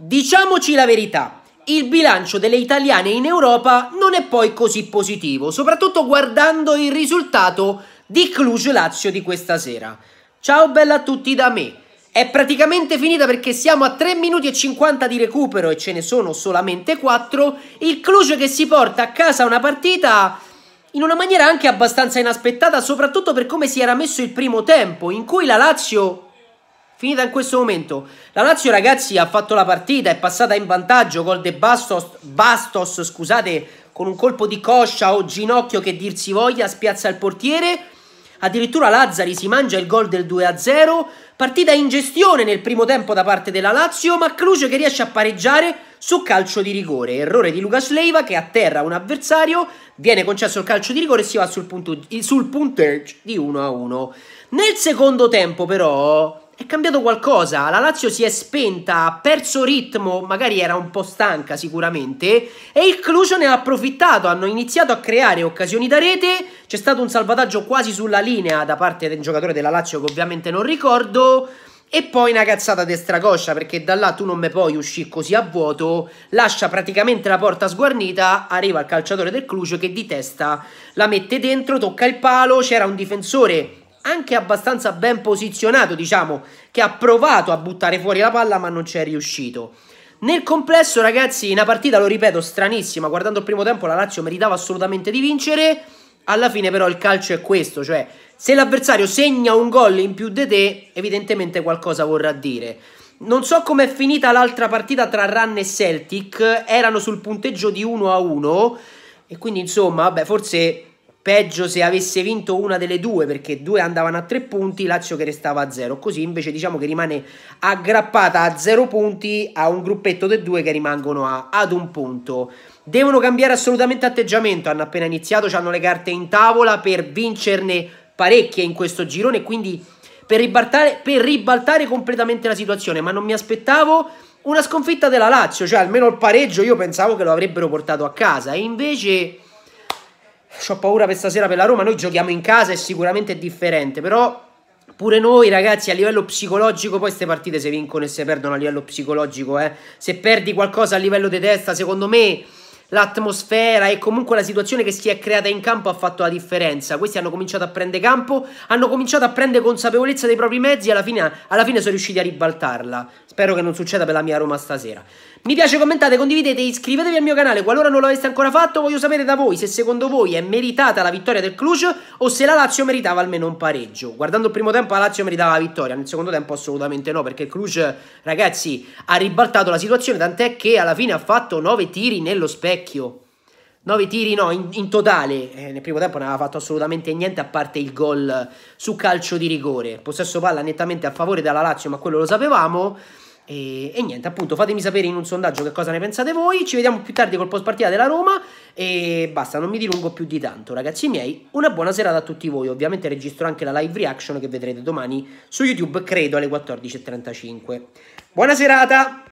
Diciamoci la verità, il bilancio delle italiane in Europa non è poi così positivo, soprattutto guardando il risultato di Cluj-Lazio di questa sera. Ciao bella a tutti da me. È praticamente finita perché siamo a 3 minuti e 50 di recupero e ce ne sono solamente 4. Il Cluj che si porta a casa una partita in una maniera anche abbastanza inaspettata, soprattutto per come si era messo il primo tempo, in cui la Lazio Finita in questo momento, la Lazio ragazzi ha fatto la partita, è passata in vantaggio, gol de Bastos, Bastos scusate, con un colpo di coscia o ginocchio che dir si voglia, spiazza il portiere, addirittura Lazzari si mangia il gol del 2-0, partita in gestione nel primo tempo da parte della Lazio, ma Clucio che riesce a pareggiare su calcio di rigore, errore di Lucas Leiva che atterra un avversario, viene concesso il calcio di rigore e si va sul, punto, sul di 1-1. Nel secondo tempo però è cambiato qualcosa, la Lazio si è spenta, ha perso ritmo, magari era un po' stanca sicuramente, e il Cluj ne ha approfittato, hanno iniziato a creare occasioni da rete, c'è stato un salvataggio quasi sulla linea da parte del giocatore della Lazio che ovviamente non ricordo, e poi una cazzata di perché da là tu non me puoi uscire così a vuoto, lascia praticamente la porta sguarnita, arriva il calciatore del Clucio che di testa la mette dentro, tocca il palo, c'era un difensore anche abbastanza ben posizionato, diciamo, che ha provato a buttare fuori la palla ma non ci è riuscito. Nel complesso, ragazzi, una partita, lo ripeto, stranissima. Guardando il primo tempo, la Lazio meritava assolutamente di vincere. Alla fine, però, il calcio è questo: cioè, se l'avversario segna un gol in più di te, evidentemente qualcosa vorrà dire. Non so com'è finita l'altra partita tra Run e Celtic, erano sul punteggio di 1 a 1 e quindi insomma, beh, forse Peggio se avesse vinto una delle due, perché due andavano a tre punti, Lazio che restava a zero. Così invece diciamo che rimane aggrappata a zero punti a un gruppetto dei due che rimangono a, ad un punto. Devono cambiare assolutamente atteggiamento, hanno appena iniziato, hanno le carte in tavola per vincerne parecchie in questo girone, quindi per ribaltare, per ribaltare completamente la situazione, ma non mi aspettavo una sconfitta della Lazio, cioè almeno il pareggio io pensavo che lo avrebbero portato a casa e invece ho paura per stasera per la Roma, noi giochiamo in casa e sicuramente è differente, però pure noi ragazzi a livello psicologico poi queste partite se vincono e se perdono a livello psicologico, eh, se perdi qualcosa a livello di testa secondo me l'atmosfera e comunque la situazione che si è creata in campo ha fatto la differenza. Questi hanno cominciato a prendere campo, hanno cominciato a prendere consapevolezza dei propri mezzi e alla fine, alla fine sono riusciti a ribaltarla. Spero che non succeda per la mia Roma stasera. Mi piace, commentate, condividete, iscrivetevi al mio canale qualora non l'aveste ancora fatto. Voglio sapere da voi se secondo voi è meritata la vittoria del Cluj o se la Lazio meritava almeno un pareggio. Guardando il primo tempo la Lazio meritava la vittoria, nel secondo tempo assolutamente no perché il Cluj, ragazzi, ha ribaltato la situazione tant'è che alla fine ha fatto 9 tiri nello specchio. Vecchio. 9 tiri, no, in, in totale eh, nel primo tempo non aveva fatto assolutamente niente a parte il gol su calcio di rigore. Possesso palla nettamente a favore della Lazio, ma quello lo sapevamo. E, e, niente, appunto, fatemi sapere in un sondaggio che cosa ne pensate voi. Ci vediamo più tardi col post partita della Roma. E basta, non mi dilungo più di tanto, ragazzi miei. Una buona serata a tutti voi. Ovviamente registro anche la live reaction che vedrete domani su YouTube, credo alle 14.35. Buona serata!